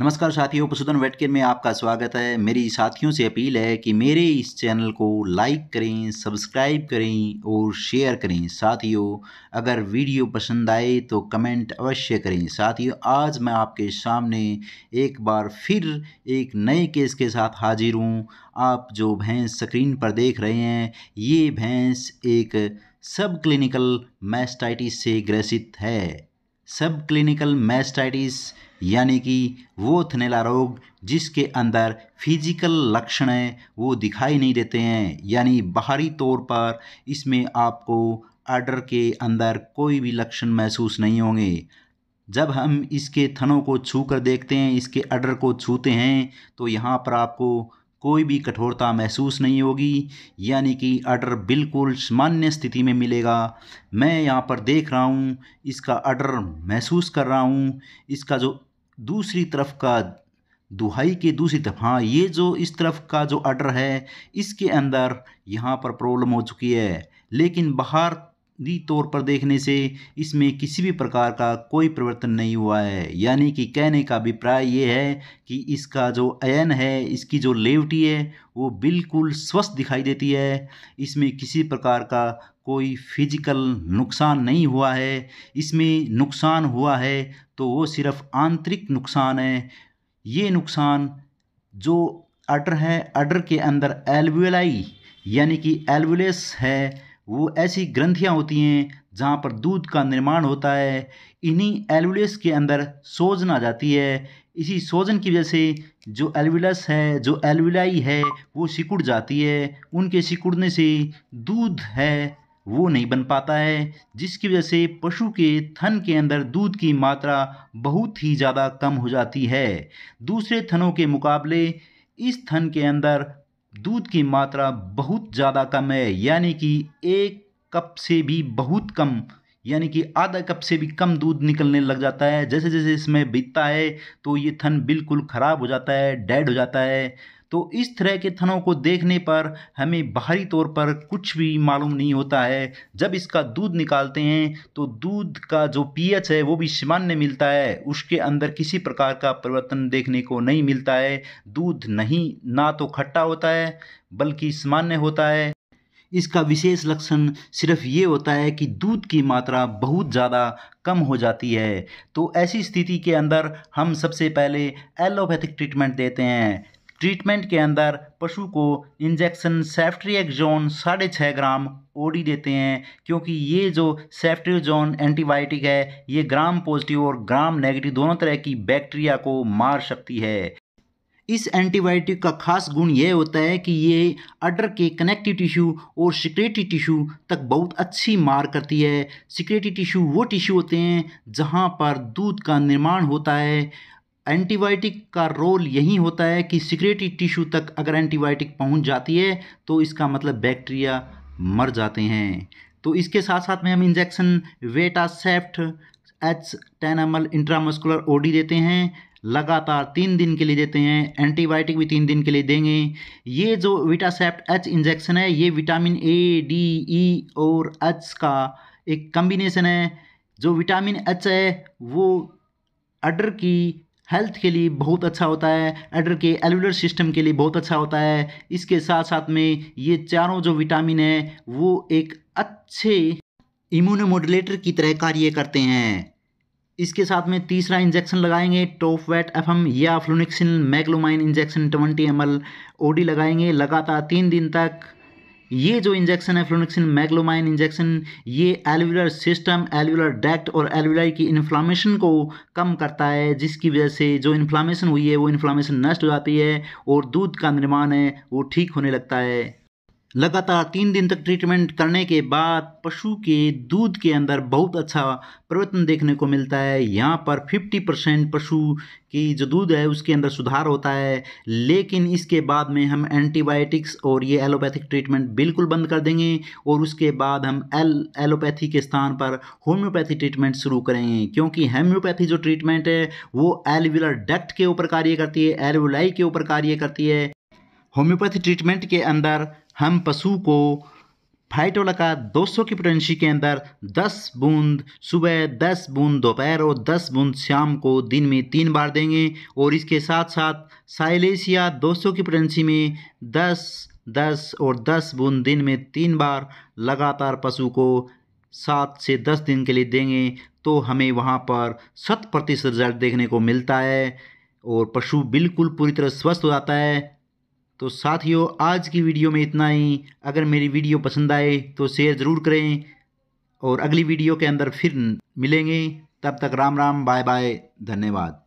नमस्कार साथियों पशुधन वेटकेयर में आपका स्वागत है मेरी साथियों से अपील है कि मेरे इस चैनल को लाइक करें सब्सक्राइब करें और शेयर करें साथियों अगर वीडियो पसंद आए तो कमेंट अवश्य करें साथियों आज मैं आपके सामने एक बार फिर एक नए केस के साथ हाजिर हूँ आप जो भैंस स्क्रीन पर देख रहे हैं ये भैंस एक सब क्लिनिकल मैस्टाइटिस से ग्रसित है सब क्लिनिकल मैस्टाइटिस यानी कि वो थनेला रोग जिसके अंदर फिजिकल लक्षण है वो दिखाई नहीं देते हैं यानी बाहरी तौर पर इसमें आपको आर्डर के अंदर कोई भी लक्षण महसूस नहीं होंगे जब हम इसके थनों को छू कर देखते हैं इसके अडर को छूते हैं तो यहाँ पर आपको कोई भी कठोरता महसूस नहीं होगी यानी कि अडर बिल्कुल सामान्य स्थिति में मिलेगा मैं यहाँ पर देख रहा हूँ इसका अडर महसूस कर रहा हूँ इसका जो दूसरी तरफ का दुहाई के दूसरी तरफ हाँ ये जो इस तरफ का जो अडर है इसके अंदर यहाँ पर प्रॉब्लम हो चुकी है लेकिन बाहर दी तौर पर देखने से इसमें किसी भी प्रकार का कोई परिवर्तन नहीं हुआ है यानी कि कहने का अभिप्राय ये है कि इसका जो अयन है इसकी जो लेवटी है वो बिल्कुल स्वस्थ दिखाई देती है इसमें किसी प्रकार का कोई फिजिकल नुकसान नहीं हुआ है इसमें नुकसान हुआ है तो वो सिर्फ आंतरिक नुकसान है ये नुकसान जो अडर है अडर के अंदर एलवेलाई यानी कि एलवेलेस है वो ऐसी ग्रंथियाँ होती हैं जहाँ पर दूध का निर्माण होता है इन्हीं एलविलस के अंदर सोजन आ जाती है इसी सोजन की वजह से जो एलविलस है जो एलविलाई है वो सिकुड़ जाती है उनके सिकुड़ने से दूध है वो नहीं बन पाता है जिसकी वजह से पशु के थन के अंदर दूध की मात्रा बहुत ही ज़्यादा कम हो जाती है दूसरे थनों के मुकाबले इस थन के अंदर दूध की मात्रा बहुत ज़्यादा कम है यानी कि एक कप से भी बहुत कम यानी कि आधा कप से भी कम दूध निकलने लग जाता है जैसे जैसे इसमें बीतता है तो ये थन बिल्कुल ख़राब हो जाता है डेड हो जाता है तो इस तरह के थनों को देखने पर हमें बाहरी तौर पर कुछ भी मालूम नहीं होता है जब इसका दूध निकालते हैं तो दूध का जो पीएच है वो भी सामान्य मिलता है उसके अंदर किसी प्रकार का परिवर्तन देखने को नहीं मिलता है दूध नहीं ना तो खट्टा होता है बल्कि सामान्य होता है इसका विशेष लक्षण सिर्फ ये होता है कि दूध की मात्रा बहुत ज़्यादा कम हो जाती है तो ऐसी स्थिति के अंदर हम सबसे पहले एलोपैथिक ट्रीटमेंट देते हैं ट्रीटमेंट के अंदर पशु को इंजेक्शन सेफ्ट्रिएक्जोन साढ़े छः ग्राम ओडी देते हैं क्योंकि ये जो जोन एंटीबायोटिक है ये ग्राम पॉजिटिव और ग्राम नेगेटिव दोनों तरह की बैक्टीरिया को मार सकती है इस एंटीबायोटिक का खास गुण यह होता है कि ये अडर के कनेक्टिव टिश्यू और सिक्रेटरी टिश्यू तक बहुत अच्छी मार करती है सिक्रेटरी टिश्यू वो टिश्यू होते हैं जहाँ पर दूध का निर्माण होता है एंटीबायोटिक का रोल यही होता है कि सिक्रेटरी टिश्यू तक अगर एंटीबायोटिक पहुंच जाती है तो इसका मतलब बैक्टीरिया मर जाते हैं तो इसके साथ साथ में हम injection Vetaceft H ten M L intramuscular OD देते हैं लगातार तीन दिन के लिए देते हैं एंटीबायोटिक भी तीन दिन के लिए देंगे ये जो विटासेप्ट एच इंजेक्शन है ये विटामिन ए डी ई और एच का एक कम्बिनेशन है जो विटामिन एच है वो अडर की हेल्थ के लिए बहुत अच्छा होता है एडर के एलुलर सिस्टम के लिए बहुत अच्छा होता है इसके साथ साथ में ये चारों जो विटामिन है वो एक अच्छे इम्यूनोमोडुलेटर की तरह कार्य करते हैं इसके साथ में तीसरा इंजेक्शन लगाएंगे टॉप वेट एफ एम या flunixin meglumine injection twenty M L OD लगाएंगे लगातार तीन दिन तक ये जो इंजेक्शन है फ्लोनिक्सिन मैग्लोमाइन इंजेक्शन ये एलविलर सिस्टम एलविलर डैक्ट और एलविलाई की इन्फ्लामेशन को कम करता है जिसकी वजह से जो इन्फ्लामेशन हुई है वो इन्फ्लामेशन नष्ट हो जाती है और दूध का निर्माण है वो ठीक होने लगता है लगातार तीन दिन तक ट्रीटमेंट करने के बाद पशु के दूध के अंदर बहुत अच्छा परिवर्तन देखने को मिलता है यहाँ पर 50 परसेंट पशु की जो दूध है उसके अंदर सुधार होता है लेकिन इसके बाद में हम एंटीबायोटिक्स और ये एलोपैथिक ट्रीटमेंट बिल्कुल बंद कर देंगे और उसके बाद हम एल एलोपैथी के स्थान पर होम्योपैथी ट्रीटमेंट शुरू करेंगे क्योंकि हेम्योपैथी जो ट्रीटमेंट है वो एलविलर डक्ट के ऊपर कार्य करती है एलवलाई के ऊपर कार्य करती है होम्योपैथी ट्रीटमेंट के अंदर हम पशु को फाइटोलका का 200 की प्रोटेंसी के अंदर 10 बूंद सुबह 10 बूंद दोपहर और 10 बूंद शाम को दिन में तीन बार देंगे और इसके साथ साथ साइलेसिया 200 की प्रोटेंसी में 10 10 और 10 बूंद दिन में तीन बार लगातार पशु को सात से दस दिन के लिए देंगे तो हमें वहाँ पर शत प्रतिशत रिजल्ट देखने को मिलता है और पशु बिल्कुल पूरी तरह स्वस्थ हो जाता है तो साथियों आज की वीडियो में इतना ही अगर मेरी वीडियो पसंद आए तो शेयर ज़रूर करें और अगली वीडियो के अंदर फिर मिलेंगे तब तक राम राम बाय बाय धन्यवाद